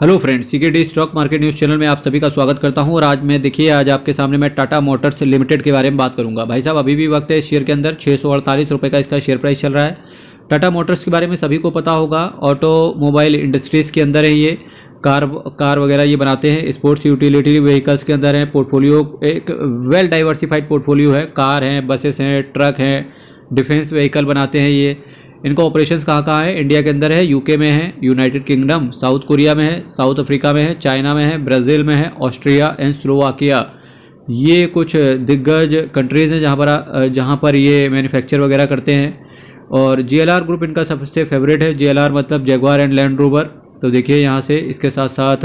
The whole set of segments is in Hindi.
hello friends the stock market news channel में आप सभी का स्वागत करता हूं और आज मैं देखिए आज आपके सामने मैं टाटा मोटर्स लिमिटेड के बारे में बात करूंगा भाई साहब अभी भी वक्त है शेयर के अंदर छः सौ अड़तालीस रुपये का इसका शेयर प्राइस चल रहा है टाटा मोटर्स के बारे में सभी को पता होगा ऑटोमोबाइल इंडस्ट्रीज़ के अंदर है ये कार कार वगैरह ये बनाते हैं स्पोर्ट्स यूटिलिटी व्हीकल्स के अंदर हैं पोर्टफोलियो एक वेल डाइवर्सिफाइड पोर्टफोलियो है कार हैं बसेस हैं ट्रक हैं डिफेंस व्हीकल बनाते हैं ये इनका ऑपरेशंस कहाँ कहाँ है इंडिया के अंदर है यूके में है यूनाइटेड किंगडम साउथ कोरिया में है साउथ अफ्रीका में है चाइना में है ब्राज़ील में है ऑस्ट्रिया एंड स्लोवाकिया ये कुछ दिग्गज कंट्रीज़ हैं जहाँ पर जहाँ पर ये मैन्युफैक्चर वगैरह करते हैं और जे ग्रुप इनका सबसे फेवरेट है जे मतलब जगवार एंड लैंड रूबर तो देखिए यहाँ से इसके साथ साथ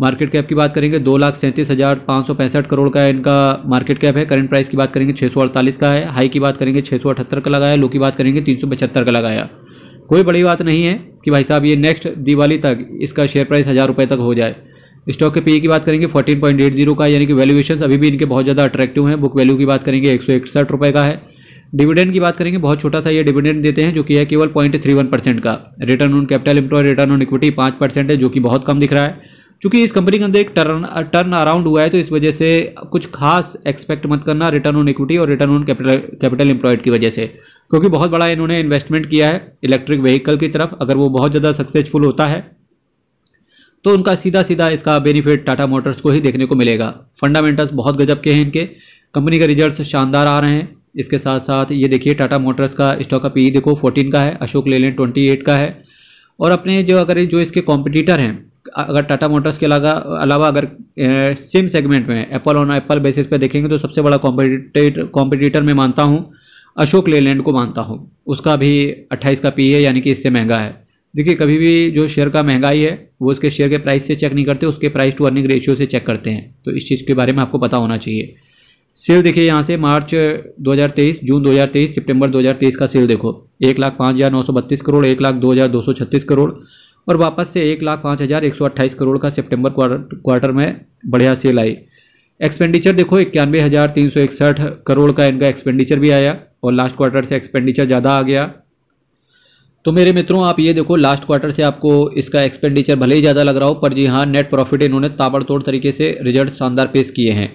मार्केट कैप की बात करेंगे दो लाख सैंतीस हज़ार पाँच सौ पैंसठ करोड़ का इनका मार्केट कैप है करंट प्राइस की बात करेंगे छः सौ अड़तालीस का है हाई की बात करेंगे छः सौ अठहत्तर का लगाया लो की बात करेंगे तीन सौ पचहत्तर का लगाया कोई बड़ी बात नहीं है कि भाई साहब ये नेक्स्ट दिवाली तक इसका शेयर प्राइस हज़ार रुपये तक हो जाए स्टॉक के पी e की बात करेंगे फोर्टीन पॉइंट एट जीरो का यानी कि वैल्यूएशन अभी भी इनके बहुत ज़्यादा अट्रैक्टिव हैं बुक वैल्यू की बात करेंगे एक सौ इकसठ रुपये का है डिविडेंड की बात करेंगे बहुत छोटा सा ये डिविडेंड देते हैं जो कि है केवल पॉइंट थ्री वन परसेंट का return on capital employ return on equity पाँच परसेंट है जो कि बहुत कम दिख रहा है चूंकि इस कंपनी के अंदर एक टर्न टर्न अराउंड हुआ है तो इस वजह से कुछ खास एक्सपेक्ट मत करना रिटर्न ऑन इक्विटी और return on capital capital employed की वजह से क्योंकि बहुत बड़ा इन्होंने इन्वेस्टमेंट किया है इलेक्ट्रिक व्हीकल की तरफ अगर वो बहुत ज़्यादा सक्सेसफुल होता है तो उनका सीधा सीधा इसका बेनिफिट टाटा मोटर्स को ही देखने को मिलेगा फंडामेंटल्स बहुत गजब के हैं इनके कंपनी के रिजल्ट शानदार आ रहे हैं इसके साथ साथ ये देखिए टाटा मोटर्स का स्टॉक का पी देखो 14 का है अशोक लेलैंड एट का है और अपने जो अगर जो इसके कॉम्पिटिटर हैं अगर टाटा मोटर्स के अलावा अलावा अगर सेम सेगमेंट में एप्पल ऑन एप्पल बेसिस पे देखेंगे तो सबसे बड़ा कॉम्पिटिटर कॉम्पिटिटर मैं मानता हूँ अशोक लेलैंड को मानता हूँ उसका भी अट्ठाईस का पी है यानी कि इससे महंगा है देखिए कभी भी जो शेयर का महंगाई है वो उसके शेयर के प्राइस से चेक नहीं करते उसके प्राइस टू अर्निंग रेशियो से चेक करते हैं तो इस चीज़ के बारे में आपको पता होना चाहिए सेल देखिए यहाँ से मार्च 2023 जून 2023 सितंबर 2023 का सेल देखो एक लाख पाँच हज़ार नौ सौ बत्तीस करोड़ एक लाख दो हज़ार दो सौ छत्तीस करोड़ और वापस से एक लाख पाँच हज़ार एक सौ अट्ठाईस करोड़ का सितंबर क्वार्टर में बढ़िया सेल आई एक्सपेंडिचर देखो इक्यानवे हज़ार तीन सौ इकसठ करोड़ का इनका एक्सपेंडिचर भी आया और लास्ट क्वार्टर से एक्सपेंडिचर ज़्यादा आ गया तो मेरे मित्रों आप ये देखो लास्ट क्वार्टर से आपको इसका एक्सपेंडिचर भले ही ज़्यादा लग रहा हो पर जी हाँ नेट प्रॉफिट इन्होंने ताबड़तोड़ तरीके से रिजल्ट शानदार पेश किए हैं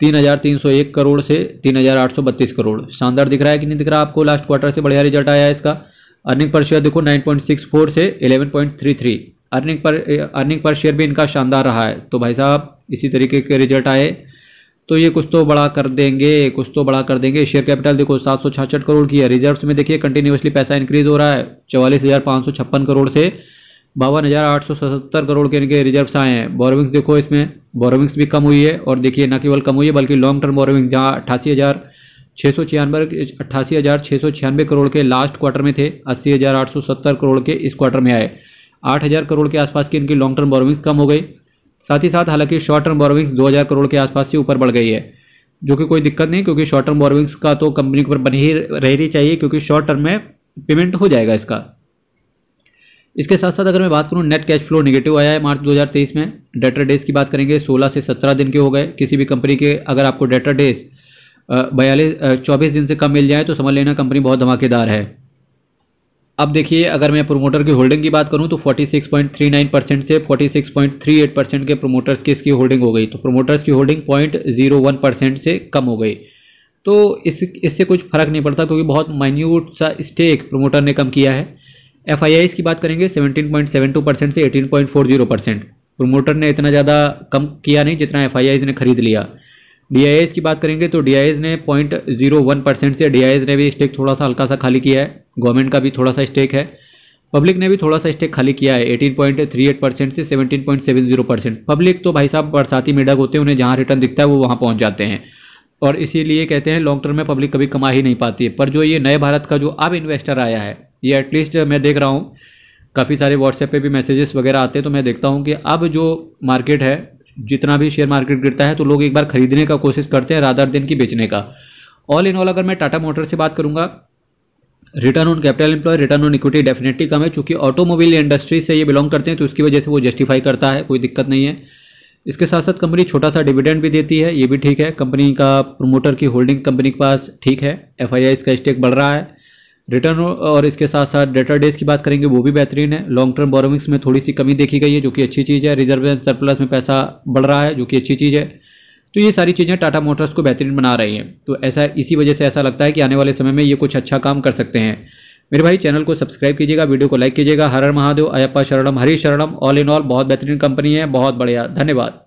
तीन हज़ार तीन सौ एक करोड़ से तीन हज़ार आठ सौ बत्तीस करोड़ शानदार दिख रहा है कि नहीं दिख रहा आपको लास्ट क्वार्टर से बढ़िया रिजल्ट आया है इसका अर्निंग पर शेयर देखो नाइन पॉइंट सिक्स फोर से eleven point three three earning per earning per share भी इनका शानदार रहा है तो भाई साहब इसी तरीके के रिजल्ट आए तो ये कुछ तो बड़ा कर देंगे कुछ तो बड़ा कर देंगे शेयर कैपिटल देखो सात सौ छाछठ करोड़ की है रिजर्व में देखिए कंटिन्यूसली पैसा इंक्रीज हो रहा है चवालीस हज़ार पाँच सौ छप्पन करोड़ से बावन हज़ार आठ सौ सतहत्तर करोड़ के इनके रिजर्व्स आए हैं बोरोविंग्स देखो इसमें बोरोविंग्स भी कम हुई है और देखिए ना केवल कम हुई है बल्कि लॉन्ग टर्म बोरोविंग जहाँ अट्ठासी हज़ार छः सौ छियानवे अट्ठासी हज़ार छः सौ छियानवे करोड़ के लास्ट क्वार्टर में थे अस्सी हज़ार आठ सौ सत्तर करोड़ के इस क्वार्टर में आए आठ हज़ार करोड़ के आसपास की इनकी लॉन्ग टर्म बोरोविंग्स कम हो गई साथ ही साथ हालांकि शॉर्ट टर्म बोरोविंग्स दो हज़ार करोड़ के आसपास से ऊपर बढ़ गई है जो कि कोई दिक्कत नहीं क्योंकि शॉर्ट टर्म बोरोविंग्स का तो कंपनी के ऊपर बनी ही रहनी चाहिए क्योंकि शॉर्ट टर्म में पेमेंट हो जाएगा इसका इसके साथ साथ अगर मैं बात करूँ नेट कैश फ्लो निगेटिव आया है मार्च 2023 में डेटर डेज की बात करेंगे 16 से 17 दिन के हो गए किसी भी कंपनी के अगर आपको डेटर डेज बयालीस चौबीस दिन से कम मिल जाए तो समझ लेना कंपनी बहुत धमाकेदार है अब देखिए अगर मैं प्रोमोटर की होल्डिंग की बात करूं तो 46.39 परसेंट से 46.38 परसेंट के प्रोमोटर्स की इसकी होल्डिंग हो गई तो प्रोमोटर्स की होल्डिंग 0.01 परसेंट से कम हो गई तो इस इससे कुछ फर्क नहीं पड़ता क्योंकि बहुत माइन्यूट सा स्टेक प्रोमोटर ने कम किया है एफ आई की बात करेंगे 17.72 परसेंट से 18.40 परसेंट प्रोमोटर ने इतना ज़्यादा कम किया नहीं जितना एफ ने खरीद लिया डी की बात करेंगे तो डी ने वन परसेंट से डी ने भी स्टेक थोड़ा सा हल्का सा खाली किया है गवर्नमेंट का भी थोड़ा सा स्टेक है पब्लिक ने भी थोड़ा सा स्टेक खाली किया है 18.38 परसेंट से 17.70 परसेंट पब्लिक तो भाई साहब बरसाती मेढक होते हैं उन्हें जहां रिटर्न दिखता है वो वहां पहुंच जाते हैं और इसीलिए कहते हैं लॉन्ग टर्म में पब्लिक कभी कमा ही नहीं पाती है पर जो ये नए भारत का जो अब इन्वेस्टर आया है ये एटलीस्ट मैं देख रहा हूँ काफ़ी सारे व्हाट्सएप पे भी मैसेजेस वगैरह आते हैं तो मैं देखता हूँ कि अब जो मार्केट है जितना भी शेयर मार्केट गिरता है तो लोग एक बार खरीदने का कोशिश करते हैं राधार दिन की बेचने का ऑल इन ऑल अगर मैं टाटा मोटर से बात करूँगा return on capital employ return on equity definitely कम है चूंकि ऑटोमोबाइल इंडस्ट्री से ये बिलोंग करते हैं तो उसकी वजह से वो जस्टिफाई करता है कोई दिक्कत नहीं है इसके साथ साथ कंपनी छोटा सा डिविडेंड भी देती है ये भी ठीक है कंपनी का प्रोमोटर की होल्डिंग कंपनी के पास ठीक है एफ का स्टेक बढ़ रहा है रिटर्न और इसके साथ साथ डेटर डेज की बात करेंगे वो भी बेहतरीन है लॉन्ग टर्म बोरोविंग्स में थोड़ी सी कमी देखी गई है जो कि अच्छी चीज़ है रिजर्व सरप्लस में पैसा बढ़ रहा है जो कि अच्छी चीज़ है तो ये सारी चीज़ें टाटा मोटर्स को बेहतरीन बना रही हैं तो ऐसा इसी वजह से ऐसा लगता है कि आने वाले समय में ये कुछ अच्छा काम कर सकते हैं मेरे भाई चैनल को सब्सक्राइब कीजिएगा वीडियो को लाइक कीजिएगा हर हर महादेव अयप्पा शरणम हरी शरणम ऑल इन ऑल बहुत बेहतरीन कंपनी है बहुत बढ़िया धन्यवाद